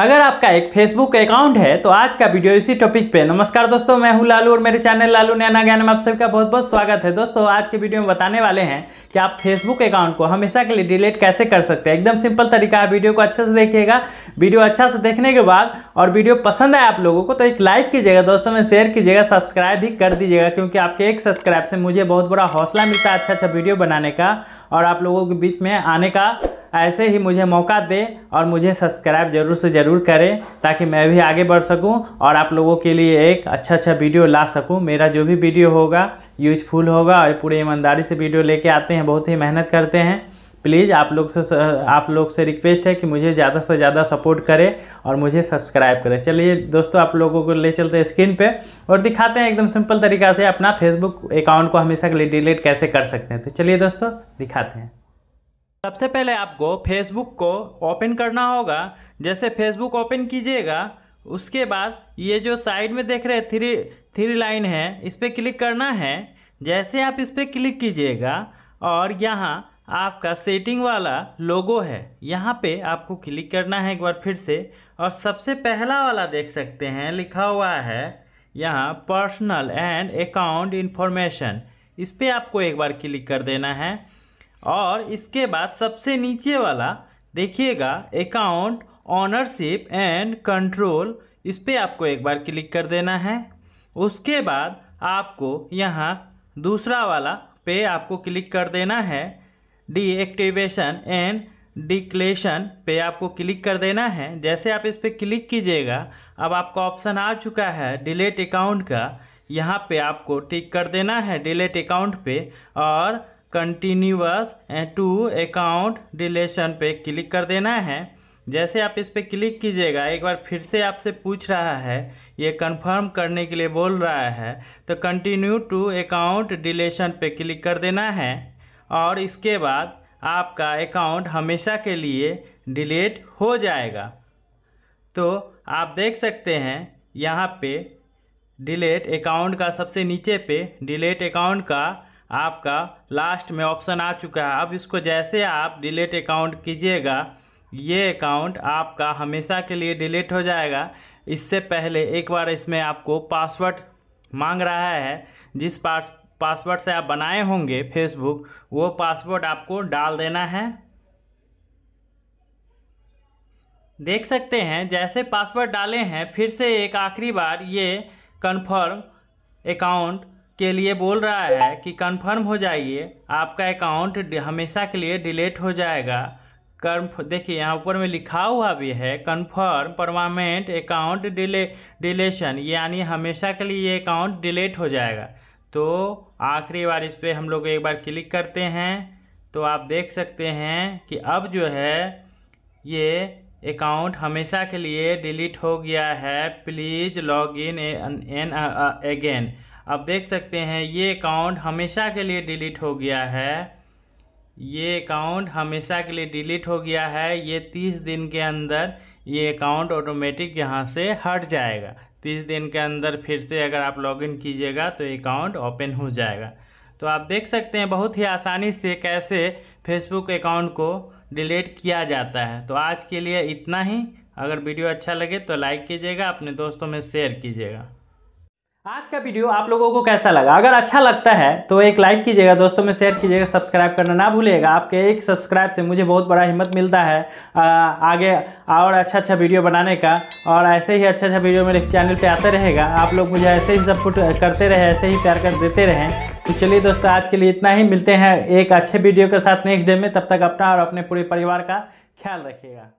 अगर आपका एक फेसबुक अकाउंट है तो आज का वीडियो इसी टॉपिक पे नमस्कार दोस्तों मैं हूं लालू और मेरे चैनल लालू नैना ज्ञान में आप सबका बहुत बहुत स्वागत है दोस्तों आज के वीडियो में बताने वाले हैं कि आप फेसबुक अकाउंट को हमेशा के लिए डिलीट कैसे कर सकते हैं एकदम सिंपल तरीका है वीडियो को अच्छे से देखिएगा वीडियो अच्छा से देखने के बाद और वीडियो पसंद आए आप लोगों को तो एक लाइक कीजिएगा दोस्तों में शेयर कीजिएगा सब्सक्राइब भी कर दीजिएगा क्योंकि आपके एक सब्सक्राइब से मुझे बहुत बड़ा हौसला मिलता है अच्छा अच्छा वीडियो बनाने का और आप लोगों के बीच में आने का ऐसे ही मुझे मौका दें और मुझे सब्सक्राइब ज़रूर से ज़रूर करें ताकि मैं भी आगे बढ़ सकूं और आप लोगों के लिए एक अच्छा अच्छा वीडियो ला सकूं मेरा जो भी वीडियो होगा यूजफुल होगा और पूरे ईमानदारी से वीडियो लेके आते हैं बहुत ही मेहनत करते हैं प्लीज़ आप लोग से आप लोग से रिक्वेस्ट है कि मुझे ज़्यादा से ज़्यादा सपोर्ट करें और मुझे सब्सक्राइब करें चलिए दोस्तों आप लोगों को ले चलते हैं स्क्रीन पे और दिखाते हैं एकदम सिंपल तरीका से अपना फेसबुक अकाउंट को हमेशा के लिए डिलीट कैसे कर सकते हैं तो चलिए दोस्तों दिखाते हैं सबसे पहले आपको फेसबुक को ओपन करना होगा जैसे फेसबुक ओपन कीजिएगा उसके बाद ये जो साइड में देख रहे थ्री थ्री लाइन है इस पर क्लिक करना है जैसे आप इस पर क्लिक कीजिएगा और यहाँ आपका सेटिंग वाला लोगो है यहाँ पे आपको क्लिक करना है एक बार फिर से और सबसे पहला वाला देख सकते हैं लिखा हुआ है यहाँ पर्सनल एंड अकाउंट इन्फॉर्मेशन इस पर आपको एक बार क्लिक कर देना है और इसके बाद सबसे नीचे वाला देखिएगा अकाउंट ऑनरशिप एंड कंट्रोल इस पर आपको एक बार क्लिक कर देना है उसके बाद आपको यहाँ दूसरा वाला पे आपको क्लिक कर देना है डीएक्टिवेशन एंड डिक्लेशन पे आपको क्लिक कर देना है जैसे आप इस पर क्लिक कीजिएगा अब आपका ऑप्शन आ चुका है डिलेट अकाउंट का यहाँ पे आपको टिक कर देना है डिलेट अकाउंट पे और कंटिन्यूस टू अकाउंट रिलेशन पे क्लिक कर देना है जैसे आप इस पर क्लिक कीजिएगा एक बार फिर से आपसे पूछ रहा है ये कंफर्म करने के लिए बोल रहा है तो कंटिन्यू टू अकाउंट डिलेशन पे क्लिक कर देना है और इसके बाद आपका अकाउंट हमेशा के लिए डिलीट हो जाएगा तो आप देख सकते हैं यहाँ पे डिलीट अकाउंट का सबसे नीचे पे डिलीट अकाउंट का आपका लास्ट में ऑप्शन आ चुका है अब इसको जैसे आप डिलीट अकाउंट कीजिएगा ये अकाउंट आपका हमेशा के लिए डिलीट हो जाएगा इससे पहले एक बार इसमें आपको पासवर्ड मांग रहा है जिस पास पासवर्ड से आप बनाए होंगे फेसबुक वो पासवर्ड आपको डाल देना है देख सकते हैं जैसे पासवर्ड डाले हैं फिर से एक आखिरी बार ये कन्फर्म अकाउंट के लिए बोल रहा है कि कंफर्म हो जाइए आपका अकाउंट हमेशा के लिए डिलीट हो जाएगा कर्म देखिए यहाँ ऊपर में लिखा हुआ भी है कन्फर्म परमानेंट अकाउंट डिले डिलेशन यानी हमेशा के लिए ये अकाउंट डिलीट हो जाएगा तो आखिरी बार इस पर हम लोग एक बार क्लिक करते हैं तो आप देख सकते हैं कि अब जो है ये अकाउंट हमेशा के लिए डिलीट हो गया है प्लीज़ लॉग इन एन अगेन आप देख सकते हैं ये अकाउंट हमेशा के लिए डिलीट हो गया है ये अकाउंट हमेशा के लिए डिलीट हो गया है ये तीस दिन के अंदर ये अकाउंट ऑटोमेटिक यहाँ से हट जाएगा तीस दिन के अंदर फिर से अगर आप लॉगिन कीजिएगा तो अकाउंट ओपन हो जाएगा तो आप देख सकते हैं बहुत ही आसानी से कैसे फेसबुक अकाउंट को डिलीट किया जाता है तो आज के लिए इतना ही अगर वीडियो अच्छा लगे तो लाइक कीजिएगा अपने दोस्तों में शेयर कीजिएगा आज का वीडियो आप लोगों को कैसा लगा अगर अच्छा लगता है तो एक लाइक कीजिएगा दोस्तों में शेयर कीजिएगा सब्सक्राइब करना ना भूलिएगा आपके एक सब्सक्राइब से मुझे बहुत बड़ा हिम्मत मिलता है आ, आगे और अच्छा अच्छा वीडियो बनाने का और ऐसे ही अच्छा अच्छा वीडियो मेरे चैनल पे आते रहेगा आप लोग मुझे ऐसे ही सपोर्ट करते रहे ऐसे ही प्यार कर देते रहें तो चलिए दोस्तों आज के लिए इतना ही मिलते हैं एक अच्छे वीडियो के साथ नेक्स्ट डे में तब तक अपना और अपने पूरे परिवार का ख्याल रखिएगा